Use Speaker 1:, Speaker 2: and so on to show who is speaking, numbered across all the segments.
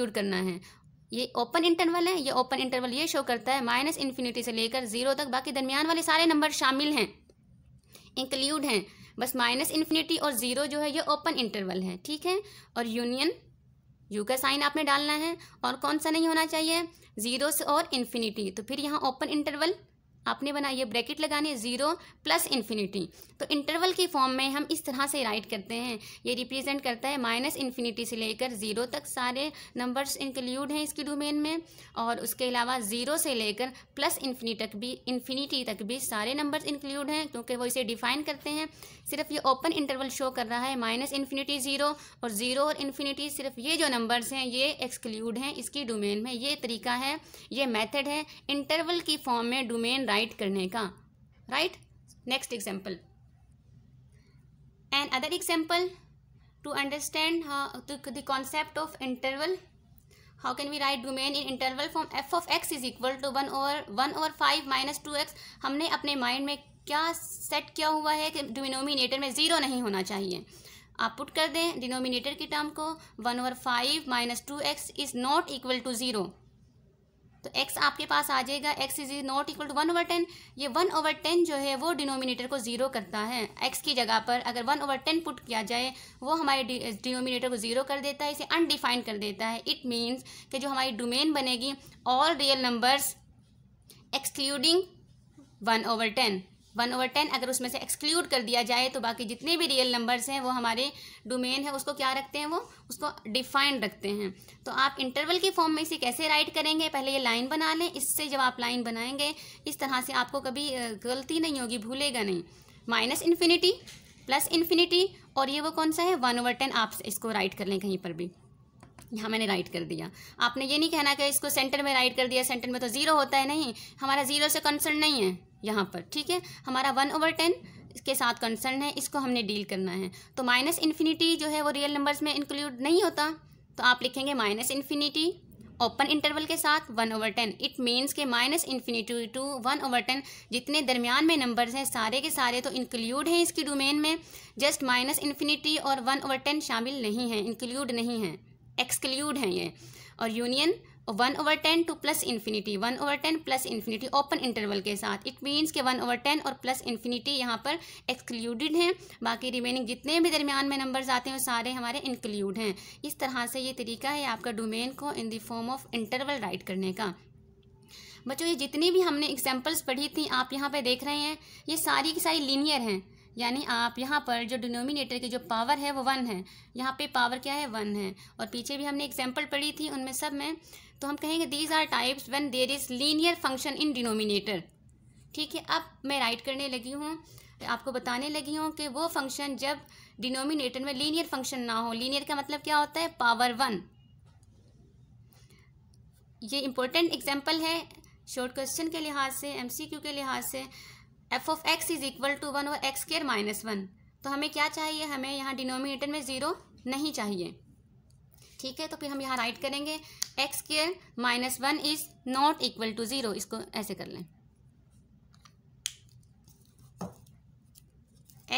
Speaker 1: Substitute करना है ये ओपन इंटरवल है ये ओपन इंटरवल ये शो करता है माइनस इन्फिनिटी से लेकर जीरो तक बाकी दरमियान वाले सारे नंबर शामिल हैं इंक्लूड हैं बस माइनस इन्फिनिटी और ज़ीरो जो है ये ओपन इंटरवल है ठीक है और यूनियन यू का साइन आपने डालना है और कौन सा नहीं होना चाहिए ज़ीरो से और इन्फिनिटी तो फिर यहाँ ओपन इंटरवल आपने बनाई है ब्रैकेट लगाने ज़ीरो प्लस इन्फिनिटी तो इंटरवल की फॉर्म में हम इस तरह से राइट करते हैं ये रिप्रेजेंट करता है माइनस इन्फिनिटी से लेकर ज़ीरो तक सारे नंबर्स इंक्लूड हैं इसकी डोमेन में और उसके अलावा ज़ीरो से लेकर प्लस इन्फिनी तक भी इन्फिनिटी तक भी सारे नंबर्स इंक्लूड हैं क्योंकि वो इसे डिफाइन करते हैं सिर्फ ये ओपन इंटरवल शो कर रहा है माइनस इन्फिनिटी ज़ीरो और ज़ीरो और इन्फिनिटी सिर्फ ये जो नंबर्स हैं ये एक्सक्लूड हैं इसकी डोमेन में ये तरीका है ये मेथड है इंटरवल की फॉर्म में डोमेन राइट करने का write next example and other example to understand the concept of interval how can we write domain in interval from f of x is equal to one over one over five minus two x हमने अपने mind में क्या set किया हुआ है कि denominator में zero नहीं होना चाहिए आप पुट कर दें डिनोमिनेटर की टर्म को one over five minus two x is not equal to zero तो x आपके पास आ जाएगा x is not equal to one over ten ये वन ओवर टेन जो है वो डिनोमिनेटर को ज़ीरो करता है x की जगह पर अगर वन ओवर टेन पुट किया जाए वो हमारे डिनोमिनेटर को ज़ीरो कर देता है इसे अनडिफाइंड कर देता है इट मीन्स कि जो हमारी डोमेन बनेगी all real numbers excluding one over ten one over ten अगर उसमें से एक्सक्लूड कर दिया जाए तो बाकी जितने भी रियल नंबर्स हैं वो हमारे डोमेन है उसको क्या रखते हैं वो उसको डिफाइंड रखते हैं तो आप इंटरवल के फॉर्म में इसे कैसे राइट करेंगे पहले ये लाइन बना लें इससे जब आप लाइन बनाएंगे इस तरह से आपको कभी गलती नहीं होगी भूलेगा नहीं माइनस इन्फिनिटी प्लस इन्फिनिटी और ये वो कौन सा है वन ओवर टेन आप इसको राइट कर लें कहीं पर भी यहाँ मैंने राइट कर दिया आपने ये नहीं कहना कि इसको सेंटर में राइट कर दिया सेंटर में तो ज़ीरो होता है नहीं हमारा ज़ीरो से कंसर्न नहीं है यहाँ पर ठीक है हमारा वन ओवर टेन के साथ कंसर्न है इसको हमने डील करना है तो माइनस इन्फिनिटी जो है वो रियल नंबर्स में इंक्लूड नहीं होता तो आप लिखेंगे माइनस इन्फिनिटी ओपन इंटरवल के साथ one over ten it means के minus infinity to one over ten जितने दरमियान में नंबर्स हैं सारे के सारे तो इंक्लूड हैं इसकी डोमेन में जस्ट माइनस इन्फिनिटी और वन ओवर टेन शामिल नहीं है इंक्लूड नहीं है एक्सक्लूड हैं ये और union one over ten to plus infinity one over ten plus infinity open interval के साथ इट मीन्स के वन ओवर टेन और प्लस इन्फिनिटी यहाँ पर एक्सक्लूडेड हैं बाकी रिमेनिंग जितने भी दरमियान में नंबर्स आते हैं वो सारे हमारे इंक्लूड हैं इस तरह से ये तरीका है आपका डोमेन को in the form of interval write करने का बच्चों ये जितनी भी हमने एग्जाम्पल्स पढ़ी थी आप यहाँ पे देख रहे हैं ये सारी की सारी लीनियर हैं यानी आप यहाँ पर जो डिनोमिनेटर की जो पावर है वो वन है यहाँ पे पावर क्या है वन है और पीछे भी हमने एग्जाम्पल पढ़ी थी उनमें सब में तो हम कहेंगे these are types when there is linear function in denominator ठीक है अब मैं राइट करने लगी हूँ आपको बताने लगी हूँ कि वो फंक्शन जब डिनोमिनेटर में लीनियर फंक्शन ना हो लीनियर का मतलब क्या होता है पावर वन ये इम्पोर्टेंट एग्जाम्पल है शॉर्ट क्वेश्चन के लिहाज से एमसीक्यू के लिहाज से f of x is equal to one और एक्स केयर माइनस वन तो हमें क्या चाहिए हमें यहाँ डिनोमिनेटर में ज़ीरो नहीं चाहिए ठीक है तो फिर हम यहाँ राइट करेंगे x square minus one is not equal to zero इसको ऐसे कर लें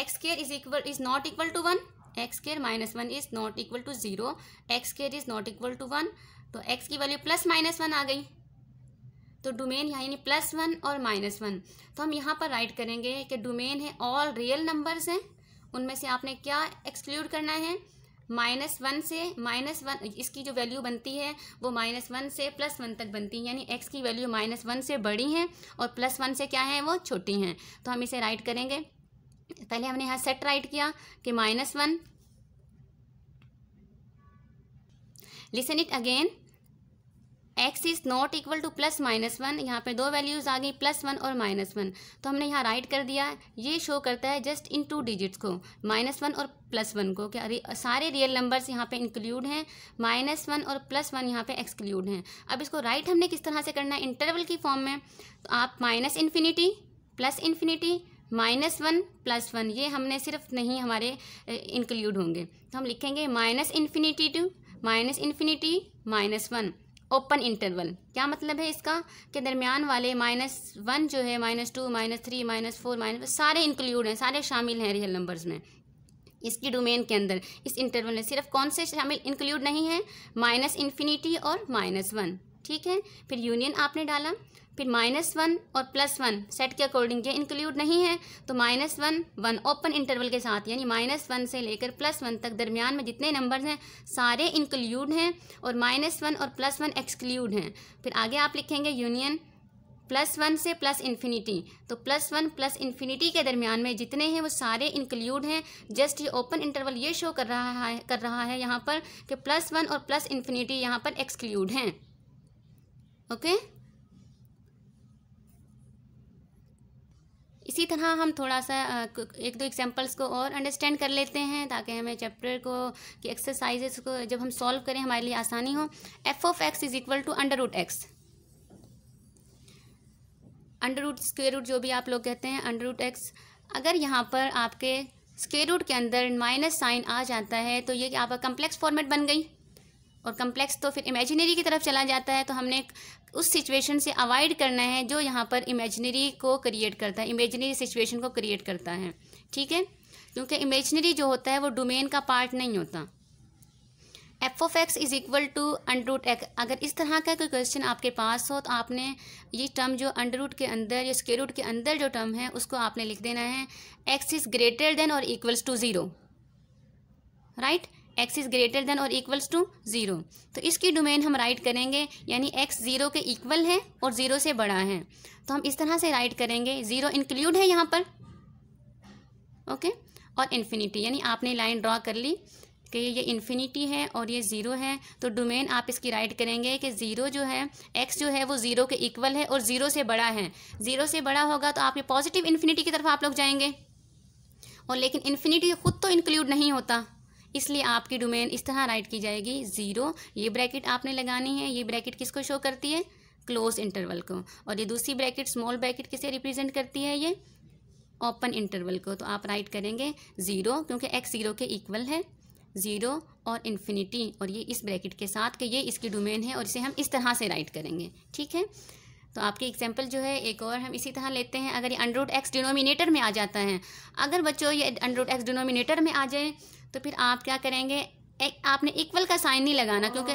Speaker 1: x square is equal is not equal to one x square minus one is not equal to zero x square is not equal to one तो x की value plus minus one आ गई तो domain यहाँ यानी plus one और minus one तो हम यहाँ पर राइट करेंगे कि डोमेन है ऑल रियल नंबर्स हैं उनमें से आपने क्या एक्सक्लूड करना है माइनस वन से माइनस वन इसकी जो वैल्यू बनती है वो माइनस वन से प्लस वन तक बनती है यानी एक्स की वैल्यू माइनस वन से बड़ी है और प्लस वन से क्या है वो छोटी हैं तो हम इसे राइट करेंगे पहले हमने यहाँ सेट राइट किया कि minus one listen it again x is not equal to plus minus one यहाँ पर दो वैल्यूज़ आ गई प्लस वन और माइनस वन तो हमने यहाँ राइट कर दिया ये शो करता है जस्ट इन टू डिजिट्स को माइनस वन और प्लस वन को क्या सारे रियल नंबर्स यहाँ पे इंक्लूड हैं माइनस वन और प्लस वन यहाँ पे एक्सक्लूड हैं अब इसको राइट हमने किस तरह से करना है इंटरवल की फॉर्म में तो आप minus infinity plus infinity minus one plus one ये हमने सिर्फ नहीं हमारे इंक्लूड होंगे तो हम लिखेंगे minus infinity to minus infinity minus one open interval क्या मतलब है इसका के दरमियान वाले माइनस वन जो है minus two minus three minus four minus सारे इंक्लूड हैं सारे शामिल हैं रियल नंबर्स में इसकी डोमेन के अंदर इस इंटरवल में सिर्फ कौन से शामिल इंक्लूड नहीं है माइनस इन्फिनिटी और माइनस वन ठीक है फिर यूनियन आपने डाला फिर माइनस वन और प्लस वन सेट के अकॉर्डिंग ये इंक्लूड नहीं है तो minus one one open interval के साथ यानी माइनस वन से लेकर प्लस वन तक दरमियान में जितने नंबर्स हैं सारे इंक्लूड हैं और माइनस वन और प्लस वन एक्सक्लूड हैं फिर आगे आप लिखेंगे यूनियन प्लस वन से प्लस इन्फिनिटी तो प्लस वन प्लस इन्फिनिटी के दरमियान में जितने हैं वो सारे इंक्लूड हैं जस्ट ये ओपन इंटरवल ये शो कर रहा है कर रहा है यहाँ पर कि प्लस वन और प्लस इन्फिनिटी यहाँ पर एक्सक्लूड हैं ओके okay? इसी तरह हम थोड़ा सा एक दो एग्जांपल्स को और अंडरस्टैंड कर लेते हैं ताकि हमें चैप्टर को की एक्सरसाइजेस को जब हम सॉल्व करें हमारे लिए आसानी हो f of x is equal to under root x under root square root जो भी आप लोग कहते हैं अंडर रूट एक्स अगर यहाँ पर आपके स्क्वेयर रूट के अंदर माइनस साइन आ जाता है तो ये आपका कम्प्लेक्स फॉर्मेट बन गई और कम्प्लेक्स तो फिर इमेजिनरी की तरफ चला जाता है तो हमने उस सिचुएशन से अवॉइड करना है जो यहाँ पर इमेजनरी को क्रिएट करता है इमेजनरी सिचुएशन को क्रिएट करता है ठीक है क्योंकि इमेजनरी जो होता है वो डोमेन का पार्ट नहीं होता f of x is equal to under root x अगर इस तरह का कोई क्वेश्चन आपके पास हो तो आपने ये टर्म जो अंडर रूट के अंदर या स्केयर रूट के अंदर जो टर्म है उसको आपने लिख देना है एक्स इज़ ग्रेटर देन और equals to zero write x is greater than और इक्वल्स टू ज़ीरो तो इसकी डोमेन हम राइट करेंगे यानी एक्स ज़ीरो के इक्वल है और ज़ीरो से बड़ा है तो हम इस तरह से राइट करेंगे ज़ीरो इंक्लूड है यहाँ पर ओके okay? और इन्फिनिटी यानी आपने लाइन ड्रॉ कर ली कि ये इन्फिनिटी है और ये ज़ीरो है तो डोमेन आप इसकी राइट करेंगे कि ज़ीरो जो है एक्स जो है वो ज़ीरो के इक्वल है और ज़ीरो से बड़ा है ज़ीरो से बड़ा होगा तो आप ये पॉजिटिव इन्फिनिटी की तरफ आप लोग जाएंगे और लेकिन इन्फिनिटी खुद तो इंक्लूड नहीं होता इसलिए आपकी डोमेन इस तरह राइट की जाएगी ज़ीरो ये ब्रैकेट आपने लगानी है ये ब्रैकेट किसको शो करती है क्लोज इंटरवल को और ये दूसरी ब्रैकेट स्मॉल ब्रैकेट किसे रिप्रेजेंट करती है ये ओपन इंटरवल को तो आप राइट करेंगे ज़ीरो क्योंकि एक्स ज़ीरो के इक्वल है ज़ीरो और इन्फिनिटी और ये इस ब्रैकेट के साथ कि ये इसकी डोमेन है और इसे हम इस तरह से राइट करेंगे ठीक है तो आपके एग्जाम्पल जो है एक और हम इसी तरह लेते हैं अगर ये अंडरूट एक्स डिनोमिनेटर में आ जाता है अगर बच्चों ये अंडरूट एक्स डिनोमिनेटर में आ जाए तो फिर आप क्या करेंगे एक, आपने इक्वल का साइन नहीं लगाना क्योंकि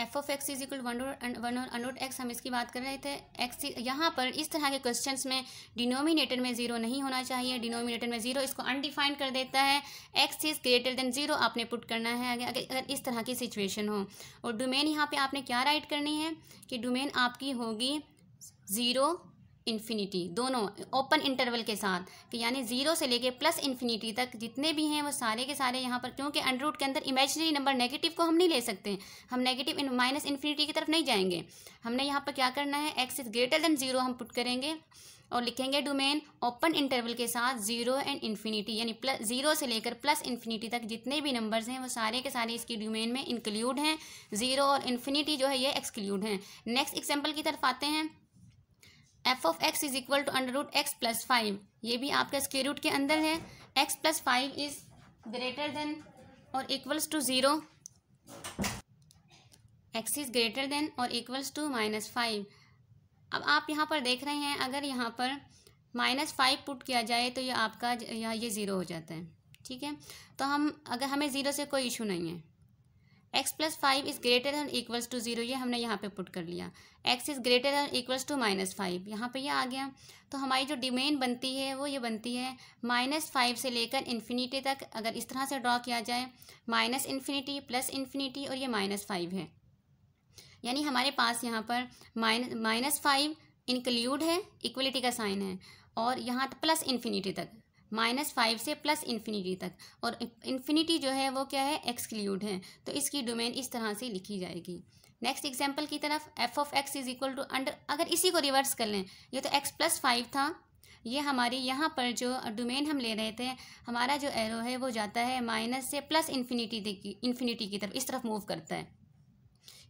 Speaker 1: f of x is equal one one अनोट एक्स हम इसकी बात कर रहे थे एक्स यहाँ पर इस तरह के क्वेश्चन में डिनोमिनेटर में जीरो नहीं होना चाहिए डिनोमिनेटर में जीरो इसको अनडिफाइंड कर देता है x is greater than zero आपने पुट करना है अगर अगर इस तरह की सिचुएशन हो और डोमेन यहाँ पे आपने क्या राइट करनी है कि डोमेन आपकी होगी ज़ीरो इन्फिनिटी दोनों ओपन इंटरवल के साथ कि यानी ज़ीरो से लेके प्लस इन्फिनिटी तक जितने भी हैं वो सारे के सारे यहाँ पर क्योंकि अंडर रूट के अंदर इमेजनरी नंबर नेगेटिव को हम नहीं ले सकते हम नेगेटिव माइनस इन्फिनिटी की तरफ नहीं जाएंगे हमने यहाँ पर क्या करना है x is greater than zero हम पुट करेंगे और लिखेंगे डोमेन ओपन इंटरवल के साथ जीरो एंड इन्फिनिटी यानी प्लस जीरो से लेकर प्लस इन्फिनिटी तक जितने भी नंबर्स हैं वो सारे के सारे इसकी डोमेन में इंक्लूड हैं जीरो और इन्फिनिटी जो है ये एक्सक्लूड हैं नेक्स्ट एग्जाम्पल की तरफ आते हैं f of x is equal to under root x plus five ये भी आपका स्केयर रूट के अंदर है x plus five is greater than और equals to zero x is greater than और इक्वल्स टू माइनस फाइव अब आप यहाँ पर देख रहे हैं अगर यहाँ पर माइनस फाइव पुट किया जाए तो ये आपका यह ये ज़ीरो हो जाता है ठीक है तो हम अगर हमें ज़ीरो से कोई इशू नहीं है x plus five is greater and equals to zero ये हमने यहाँ पे पुट कर लिया x is greater and equals to minus five यहाँ पे ये यह आ गया तो हमारी जो डिमेन बनती है वो ये बनती है माइनस फाइव से लेकर इन्फिनिटी तक अगर इस तरह से ड्रॉ किया जाए माइनस इन्फिनिटी प्लस इन्फिनिटी और ये माइनस फाइव है यानी हमारे पास यहाँ पर माइनस माइनस फाइव इंक्लूड है इक्वलिटी का साइन है और यहाँ प्लस इन्फिनिटी तक माइनस फाइव से प्लस इन्फिनिटी तक और इन्फिनिटी जो है वो क्या है एक्सक्लूड है तो इसकी डोमेन इस तरह से लिखी जाएगी नेक्स्ट एग्जाम्पल की तरफ f of x is equal to under अगर इसी को रिवर्स कर लें ये तो एक्स प्लस फाइव था ये हमारी यहाँ पर जो डोमेन हम ले रहे थे हमारा जो एरो है वो जाता है माइनस से प्लस इन्फिनिटी की इन्फिनिटी की तरफ इस तरफ मूव करता है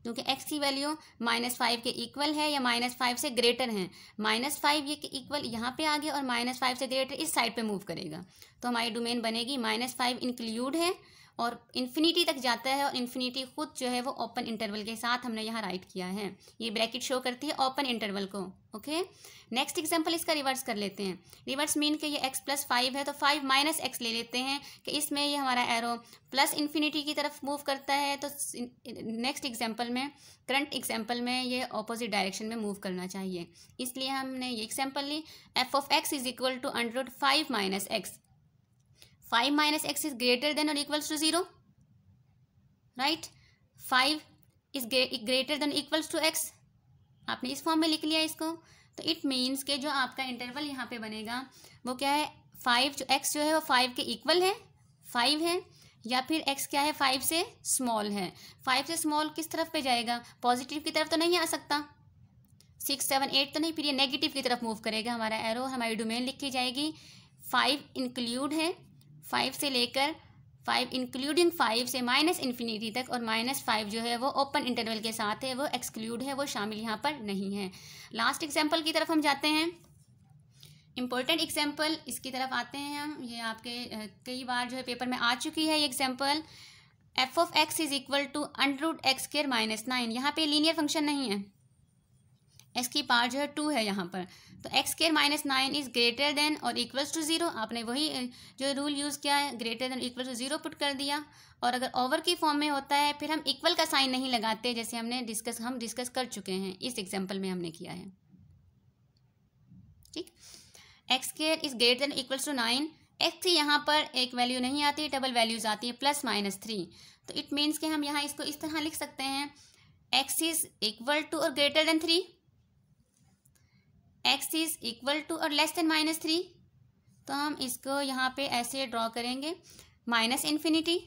Speaker 1: क्योंकि एक्स की वैल्यू माइनस फाइव के इक्वल है या माइनस फाइव से ग्रेटर है माइनस फाइव ये इक्वल यहाँ पे आ गया और माइनस फाइव से ग्रेटर इस साइड पे मूव करेगा तो हमारी डोमेन बनेगी माइनस फाइव इंक्लूड है और इन्फिनिटी तक जाता है और इन्फिनिटी खुद जो है वो ओपन इंटरवल के साथ हमने यहाँ राइट किया है ये ब्रैकेट शो करती है ओपन इंटरवल को ओके नेक्स्ट एग्जाम्पल इसका रिवर्स कर लेते हैं रिवर्स मीन के ये एक्स प्लस फाइव है तो फाइव माइनस एक्स ले लेते हैं कि इसमें ये हमारा एरो प्लस इन्फिनिटी की तरफ मूव करता है तो नेक्स्ट एग्जाम्पल में करंट एग्जाम्पल में ये अपोजिट डायरेक्शन में मूव करना चाहिए इसलिए हमने ये एग्जाम्पल ली f of x is equal to under root five minus x five minus x is greater than और equals to zero write five is greater than equals to x आपने इस फॉर्म में लिख लिया इसको तो इट मीन्स के जो आपका इंटरवल यहाँ पे बनेगा वो क्या है फाइव जो एक्स जो है वो फाइव के इक्वल है फाइव है या फिर एक्स क्या है फाइव से स्मॉल है फाइव से स्मॉल किस तरफ पे जाएगा पॉजिटिव की तरफ तो नहीं आ सकता सिक्स सेवन एट तो नहीं फिर ये नेगेटिव की तरफ मूव करेगा हमारा एरो हमारी डोमेन लिखी जाएगी फाइव इंक्लूड है फाइव से लेकर फाइव इंक्लूडिंग फाइव से माइनस इन्फिनिटी तक और माइनस फाइव जो है वो ओपन इंटरवल के साथ है वो एक्सक्लूड है वो शामिल यहाँ पर नहीं है लास्ट एग्जाम्पल की तरफ हम जाते हैं इम्पोर्टेंट एग्जाम्पल इसकी तरफ आते हैं हम ये आपके कई बार जो है पेपर में आ चुकी है ये example f of x is equal to root x square minus nine यहाँ पे लीनियर फंक्शन नहीं है एक्स की पावर जो है टू है यहाँ पर तो x square minus nine is greater than और इक्वल्स टू ज़ीरो आपने वही जो रूल यूज़ किया है greater than equal to zero put कर दिया और अगर ओवर की फॉर्म में होता है फिर हम इक्वल का साइन नहीं लगाते जैसे हमने डिस्कस हम डिस्कस कर चुके हैं इस एग्जाम्पल में हमने किया है ठीक x square is greater than equals to nine x की यहाँ पर एक वैल्यू नहीं आती डबल वैल्यूज़ आती है प्लस माइनस थ्री तो इट मीन्स कि हम यहाँ इसको इस तरह लिख सकते हैं एक्स इज़ इक्वल टू और greater than three x is equal to और लेस देन माइनस थ्री तो हम इसको यहाँ पे ऐसे ड्रॉ करेंगे माइनस इन्फिनिटी